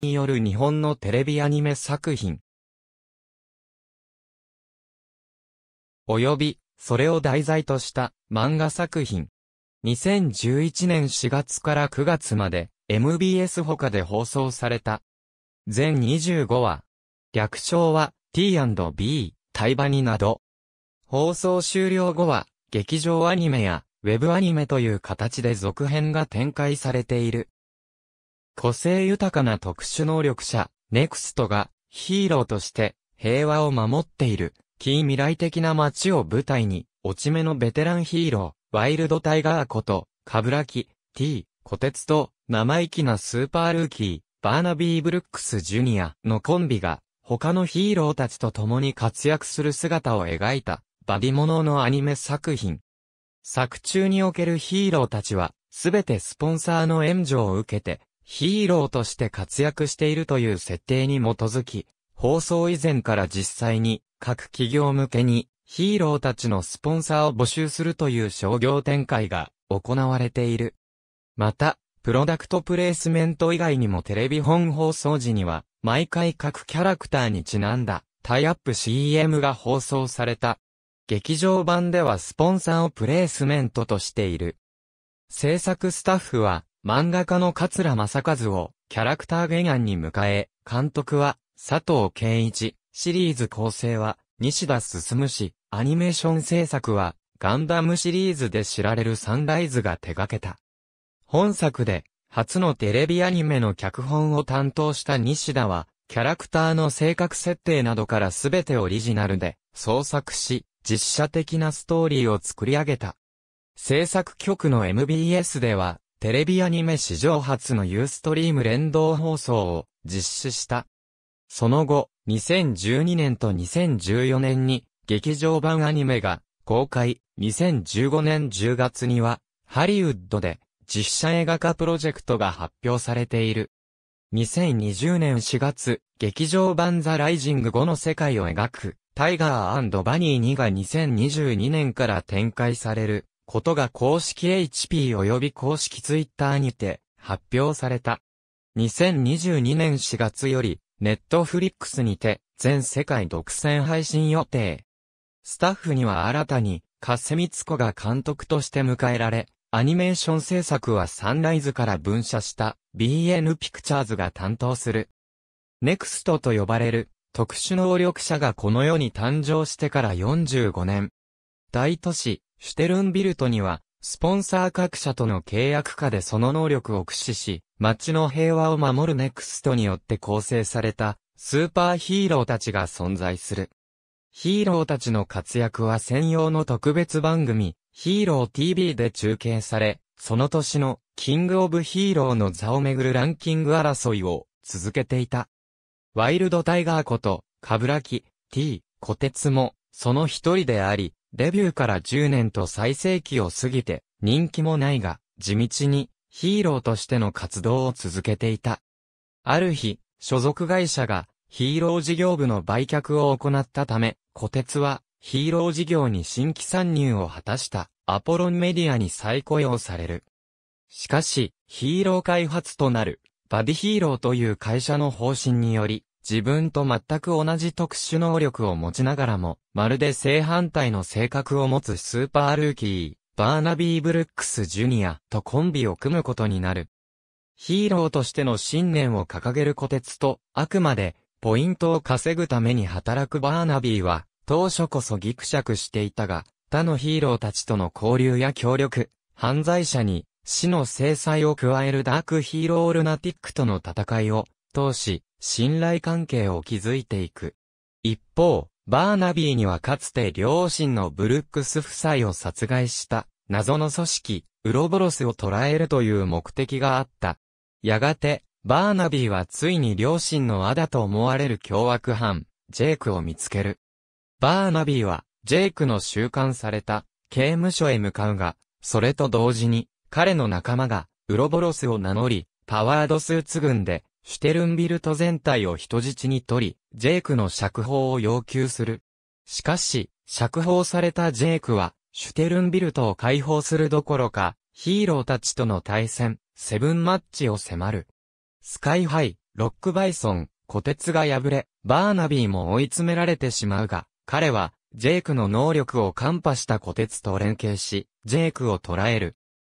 による日本のテレビアニメ作品。及び、それを題材とした漫画作品。2011年4月から9月まで MBS 他で放送された。全25話。略称は T&B、タイバニなど。放送終了後は劇場アニメやウェブアニメという形で続編が展開されている。個性豊かな特殊能力者、ネクストがヒーローとして平和を守っている、近未来的な街を舞台に、落ち目のベテランヒーロー、ワイルドタイガーこと、カブラキ、T、小鉄と、生意気なスーパールーキー、バーナビー・ブルックス・ジュニアのコンビが、他のヒーローたちと共に活躍する姿を描いた、バディモノのアニメ作品。作中におけるヒーローたちは、すべてスポンサーの援助を受けて、ヒーローとして活躍しているという設定に基づき、放送以前から実際に各企業向けにヒーローたちのスポンサーを募集するという商業展開が行われている。また、プロダクトプレイスメント以外にもテレビ本放送時には、毎回各キャラクターにちなんだタイアップ CM が放送された。劇場版ではスポンサーをプレイスメントとしている。制作スタッフは漫画家の桂正和をキャラクター原案に迎え、監督は佐藤健一、シリーズ構成は西田進氏、アニメーション制作はガンダムシリーズで知られるサンライズが手掛けた。本作で初のテレビアニメの脚本を担当した西田は、キャラクターの性格設定などからすべてオリジナルで創作し、実写的なストーリーを作り上げた。制作局の MBS では、テレビアニメ史上初のユーストリーム連動放送を実施した。その後、2012年と2014年に劇場版アニメが公開、2015年10月にはハリウッドで実写映画化プロジェクトが発表されている。2020年4月、劇場版ザ・ライジング5の世界を描く、タイガーバニー2が2022年から展開されることが公式 HP 及び公式 Twitter にて発表された。2022年4月より、ネットフリックスにて、全世界独占配信予定。スタッフには新たに、セミツ子が監督として迎えられ、アニメーション制作はサンライズから分社した BN ピクチャーズが担当する。ネクストと呼ばれる特殊能力者がこの世に誕生してから45年。大都市シュテルンビルトには、スポンサー各社との契約下でその能力を駆使し、街の平和を守るネクストによって構成された、スーパーヒーローたちが存在する。ヒーローたちの活躍は専用の特別番組、ヒーロー TV で中継され、その年の、キングオブヒーローの座をめぐるランキング争いを、続けていた。ワイルドタイガーこと、カブラキ、T、コテツも、その一人であり、デビューから10年と最盛期を過ぎて、人気もないが、地道にヒーローとしての活動を続けていた。ある日、所属会社がヒーロー事業部の売却を行ったため、小鉄はヒーロー事業に新規参入を果たしたアポロンメディアに再雇用される。しかし、ヒーロー開発となるバディヒーローという会社の方針により、自分と全く同じ特殊能力を持ちながらも、まるで正反対の性格を持つスーパールーキー、バーナビー・ブルックス・ジュニアとコンビを組むことになる。ヒーローとしての信念を掲げる虎鉄と、あくまで、ポイントを稼ぐために働くバーナビーは、当初こそギクシャクしていたが、他のヒーローたちとの交流や協力、犯罪者に死の制裁を加えるダークヒーローオルナティックとの戦いを通し、信頼関係を築いていく。一方、バーナビーにはかつて両親のブルックス夫妻を殺害した謎の組織、ウロボロスを捕らえるという目的があった。やがて、バーナビーはついに両親のアだと思われる凶悪犯、ジェイクを見つける。バーナビーは、ジェイクの収監された刑務所へ向かうが、それと同時に、彼の仲間が、ウロボロスを名乗り、パワードスーツ軍で、シュテルンビルト全体を人質に取り、ジェイクの釈放を要求する。しかし、釈放されたジェイクは、シュテルンビルトを解放するどころか、ヒーローたちとの対戦、セブンマッチを迫る。スカイハイ、ロックバイソン、虎鉄が敗れ、バーナビーも追い詰められてしまうが、彼は、ジェイクの能力をカンパした虎鉄と連携し、ジェイクを捕らえる。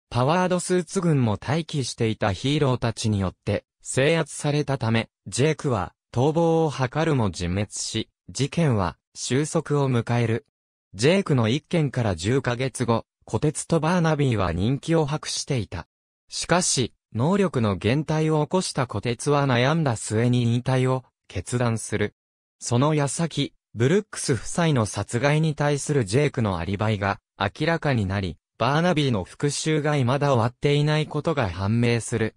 パワードスーツ軍も待機していたヒーローたちによって、制圧されたため、ジェイクは、逃亡を図るも自滅し、事件は収束を迎える。ジェイクの一件から10ヶ月後、小鉄とバーナビーは人気を博していた。しかし、能力の減退を起こした小鉄は悩んだ末に引退を決断する。その矢先、ブルックス夫妻の殺害に対するジェイクのアリバイが明らかになり、バーナビーの復讐が未だ終わっていないことが判明する。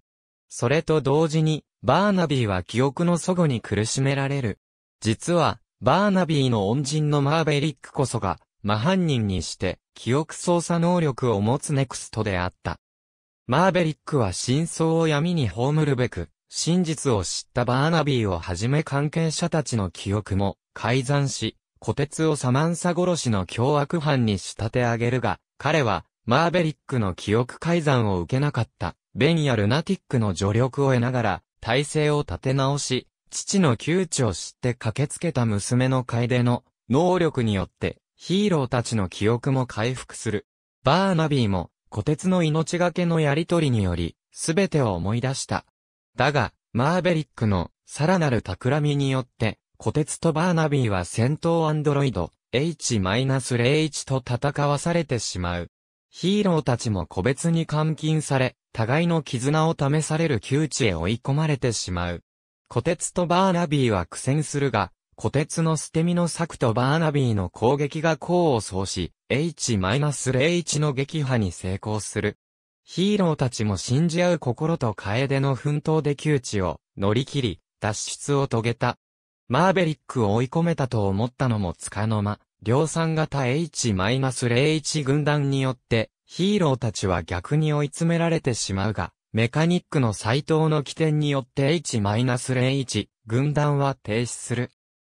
それと同時に、バーナビーは記憶の祖語に苦しめられる。実は、バーナビーの恩人のマーベリックこそが、真犯人にして、記憶操作能力を持つネクストであった。マーベリックは真相を闇に葬るべく、真実を知ったバーナビーをはじめ関係者たちの記憶も改ざんし、虎鉄をサマンサ殺しの凶悪犯に仕立て上げるが、彼はマーベリックの記憶改ざんを受けなかった、ベンやルナティックの助力を得ながら、体制を立て直し、父の窮地を知って駆けつけた娘の楓の能力によってヒーローたちの記憶も回復する。バーナビーも虎鉄の命がけのやりとりにより、全てを思い出した。だが、マーベリックのさらなる企みによって、虎鉄とバーナビーは戦闘アンドロイド H-01 と戦わされてしまう。ヒーローたちも個別に監禁され、互いの絆を試される窮地へ追い込まれてしまう。小鉄とバーナビーは苦戦するが、小鉄の捨て身の策とバーナビーの攻撃が功を奏し、H-0H の撃破に成功する。ヒーローたちも信じ合う心と楓の奮闘で窮地を乗り切り、脱出を遂げた。マーベリックを追い込めたと思ったのもつかの間、量産型 H-01 軍団によって、ヒーローたちは逆に追い詰められてしまうが、メカニックの斎藤の起点によって H-01 軍団は停止する。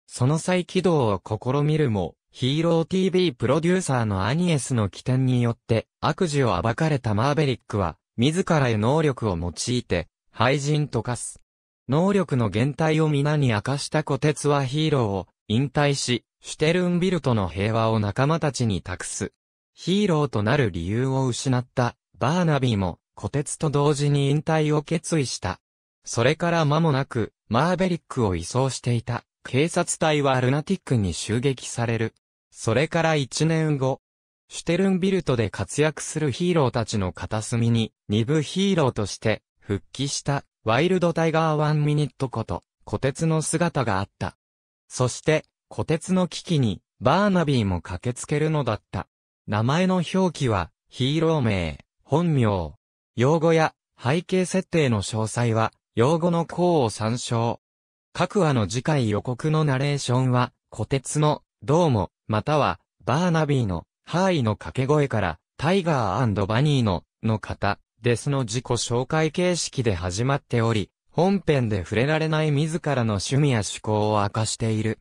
その再起動を試みるも、ヒーロー TV プロデューサーのアニエスの起点によって悪事を暴かれたマーベリックは、自らへ能力を用いて、廃人と化す。能力の限界を皆に明かした小鉄はヒーローを引退し、シュテルンビルトの平和を仲間たちに託す。ヒーローとなる理由を失ったバーナビーも、虎鉄と同時に引退を決意した。それから間もなく、マーベリックを移送していた警察隊はルナティックに襲撃される。それから1年後、シュテルンビルトで活躍するヒーローたちの片隅に、二部ヒーローとして復帰したワイルドタイガーワンミニットこと、虎鉄の姿があった。そして、虎鉄の危機に、バーナビーも駆けつけるのだった。名前の表記は、ヒーロー名、本名、用語や背景設定の詳細は、用語の項を参照。各話の次回予告のナレーションは、虎鉄の、どうも、または、バーナビーの、ハーイの掛け声から、タイガーバニーの、の方、ですの自己紹介形式で始まっており、本編で触れられない自らの趣味や趣向を明かしている。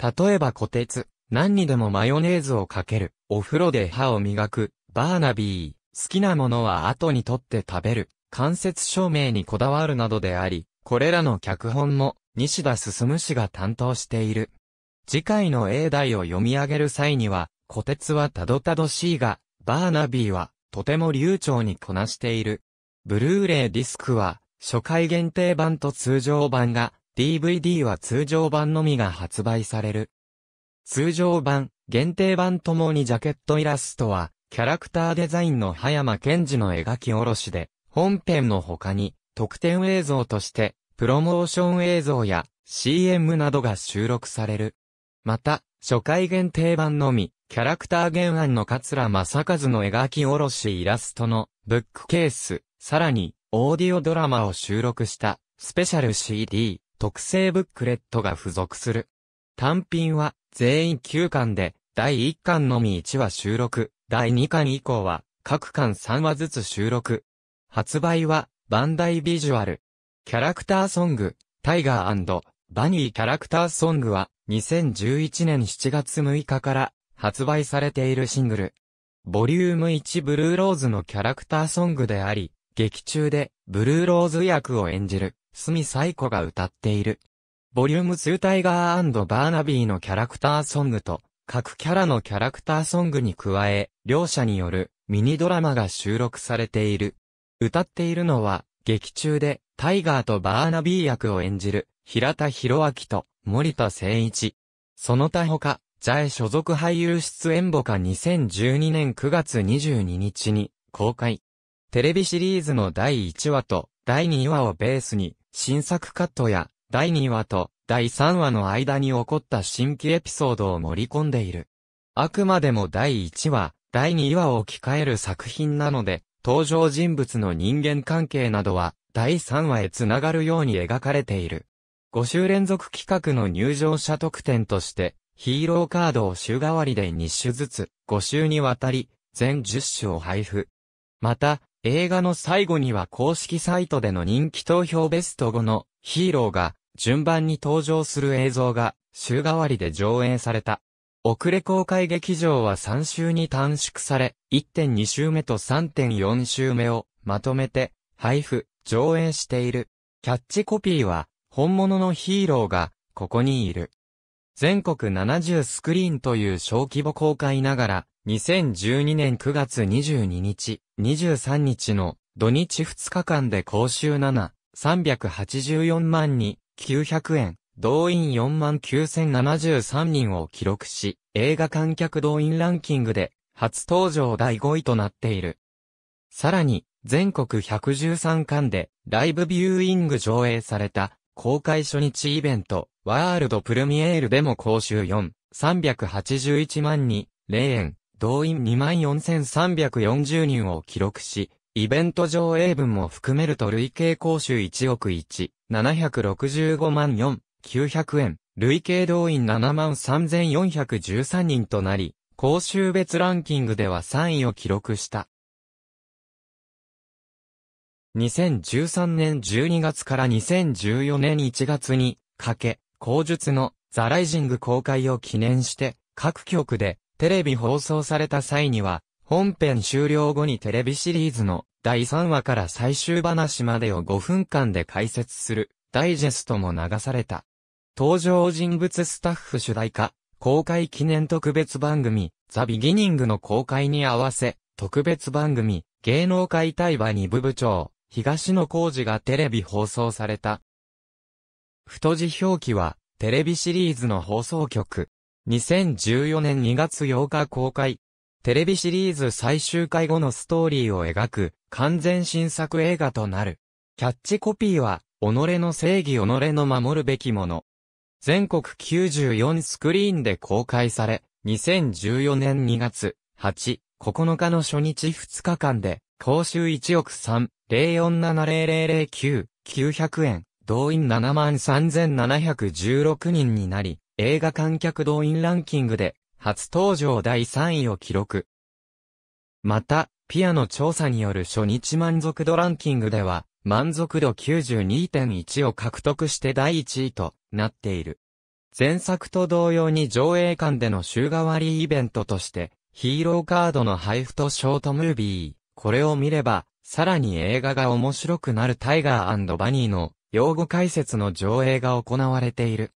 例えば小鉄、何にでもマヨネーズをかける、お風呂で歯を磨く、バーナビー、好きなものは後にとって食べる、間接照明にこだわるなどであり、これらの脚本も、西田進氏が担当している。次回の英題を読み上げる際には、小鉄はたどたどしいが、バーナビーは、とても流暢にこなしている。ブルーレイディスクは、初回限定版と通常版が、DVD は通常版のみが発売される。通常版、限定版ともにジャケットイラストは、キャラクターデザインの葉山健二の描き下ろしで、本編の他に、特典映像として、プロモーション映像や CM などが収録される。また、初回限定版のみ、キャラクター原案の桂正和の描き下ろしイラストのブックケース、さらにオーディオドラマを収録したスペシャル CD 特製ブックレットが付属する。単品は全員9巻で第1巻のみ1話収録、第2巻以降は各巻3話ずつ収録。発売はバンダイビジュアル。キャラクターソング、タイガーバニーキャラクターソングは2011年7月6日から発売されているシングル。ボリューム1ブルーローズのキャラクターソングであり、劇中で、ブルーローズ役を演じる、スミサイコが歌っている。ボリューム2タイガーバーナビーのキャラクターソングと、各キャラのキャラクターソングに加え、両者によるミニドラマが収録されている。歌っているのは、劇中でタイガーとバーナビー役を演じる平田博明と森田誠一。その他他、ジャエ所属俳優出演簿か2012年9月22日に公開。テレビシリーズの第1話と第2話をベースに、新作カットや第2話と第3話の間に起こった新規エピソードを盛り込んでいる。あくまでも第1話、第2話を置き換える作品なので、登場人物の人間関係などは、第3話へ繋がるように描かれている。5週連続企画の入場者特典として、ヒーローカードを週替わりで2週ずつ、5週にわたり、全10種を配布。また、映画の最後には公式サイトでの人気投票ベスト5のヒーローが順番に登場する映像が週替わりで上映された。遅れ公開劇場は3週に短縮され、1.2週目と3.4週目をまとめて配布、上映している。キャッチコピーは本物のヒーローがここにいる。全国70スクリーンという小規模公開ながら2012年9月22日、23日の土日2日間で講習7、384万に900円、動員4万9073人を記録し、映画観客動員ランキングで初登場第5位となっている。さらに、全国113巻でライブビューイング上映された公開初日イベント、ワールドプルミエールでも講習4、381万に、0円、動員24,340人を記録し、イベント上映分も含めると累計公衆1億1,765万4,900円、累計動員73,413人となり、公衆別ランキングでは3位を記録した。2013年12月から2014年1月に、かけ、口述のザライジング公開を記念して、各局でテレビ放送された際には、本編終了後にテレビシリーズの第3話から最終話までを5分間で解説するダイジェストも流された。登場人物スタッフ主題歌、公開記念特別番組、ザ・ビギニングの公開に合わせ、特別番組、芸能界対話2部部長、東野幸治がテレビ放送された。太字表記は、テレビシリーズの放送局、2014年2月8日公開。テレビシリーズ最終回後のストーリーを描く完全新作映画となる。キャッチコピーは、己の正義己の守るべきもの。全国94スクリーンで公開され、2014年2月8、9日の初日2日間で、報酬1億3,0470009,900円、動員73,716人になり、映画観客動員ランキングで初登場第3位を記録。また、ピアの調査による初日満足度ランキングでは、満足度92.1を獲得して第1位となっている。前作と同様に上映館での週替わりイベントとして、ヒーローカードの配布とショートムービー、これを見れば、さらに映画が面白くなるタイガーバニーの用語解説の上映が行われている。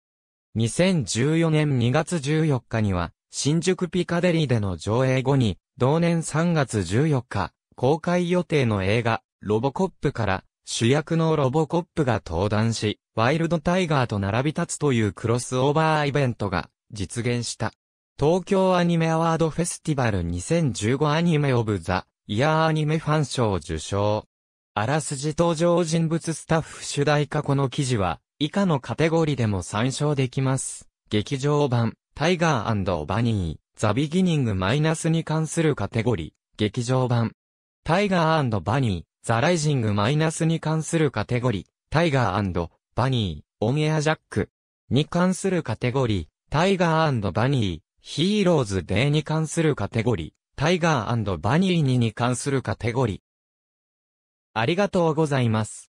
2014年2月14日には、新宿ピカデリーでの上映後に、同年3月14日、公開予定の映画、ロボコップから、主役のロボコップが登壇し、ワイルドタイガーと並び立つというクロスオーバーイベントが実現した。東京アニメアワードフェスティバル2015アニメオブザ・イヤーアニメファン賞受賞。あらすじ登場人物スタッフ主題歌この記事は、以下のカテゴリでも参照できます。劇場版、タイガーバニー、ザ・ビギニング・マイナスに関するカテゴリ、劇場版、タイガーバニー、ザ・ライジング・マイナスに関するカテゴリ、タイガーバニー、オンエア・ジャックに関するカテゴリ、タイガーバニー、ヒーローズ・デーに関するカテゴリ、タイガーバニーにに関するカテゴリ。ありがとうございます。